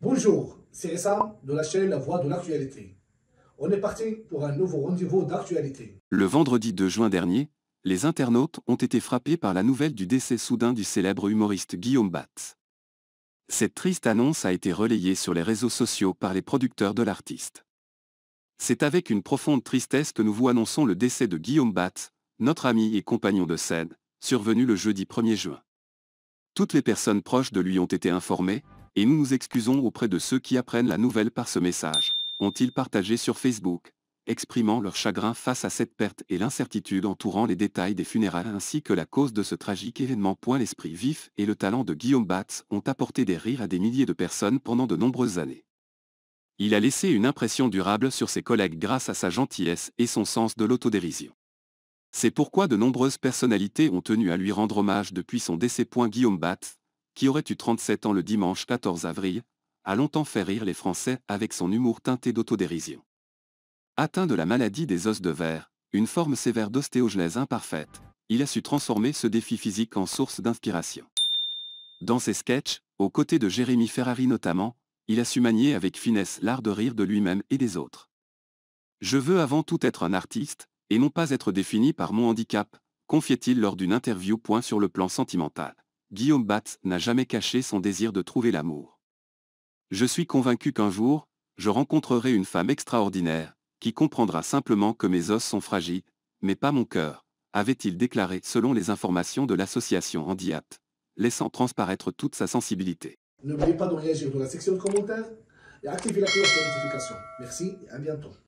Bonjour, c'est Essa de la chaîne La Voix de l'actualité. On est parti pour un nouveau rendez-vous d'actualité. Le vendredi 2 juin dernier, les internautes ont été frappés par la nouvelle du décès soudain du célèbre humoriste Guillaume Batz. Cette triste annonce a été relayée sur les réseaux sociaux par les producteurs de l'artiste. C'est avec une profonde tristesse que nous vous annonçons le décès de Guillaume Batz, notre ami et compagnon de scène, survenu le jeudi 1er juin. Toutes les personnes proches de lui ont été informées, et nous nous excusons auprès de ceux qui apprennent la nouvelle par ce message. Ont-ils partagé sur Facebook, exprimant leur chagrin face à cette perte et l'incertitude entourant les détails des funérailles ainsi que la cause de ce tragique événement. Point l'esprit vif et le talent de Guillaume Batz ont apporté des rires à des milliers de personnes pendant de nombreuses années. Il a laissé une impression durable sur ses collègues grâce à sa gentillesse et son sens de l'autodérision. C'est pourquoi de nombreuses personnalités ont tenu à lui rendre hommage depuis son décès. Guillaume Batz, qui aurait eu 37 ans le dimanche 14 avril, a longtemps fait rire les Français avec son humour teinté d'autodérision. Atteint de la maladie des os de verre, une forme sévère d'ostéogenèse imparfaite, il a su transformer ce défi physique en source d'inspiration. Dans ses sketchs, aux côtés de Jérémy Ferrari notamment, il a su manier avec finesse l'art de rire de lui-même et des autres. Je veux avant tout être un artiste, et non pas être défini par mon handicap, confiait-il lors d'une interview point sur le plan sentimental. Guillaume Batz n'a jamais caché son désir de trouver l'amour. Je suis convaincu qu'un jour, je rencontrerai une femme extraordinaire, qui comprendra simplement que mes os sont fragiles, mais pas mon cœur, avait-il déclaré selon les informations de l'association Andiat, laissant transparaître toute sa sensibilité. N'oubliez pas de dans la section commentaires et la cloche de notification. Merci et à bientôt.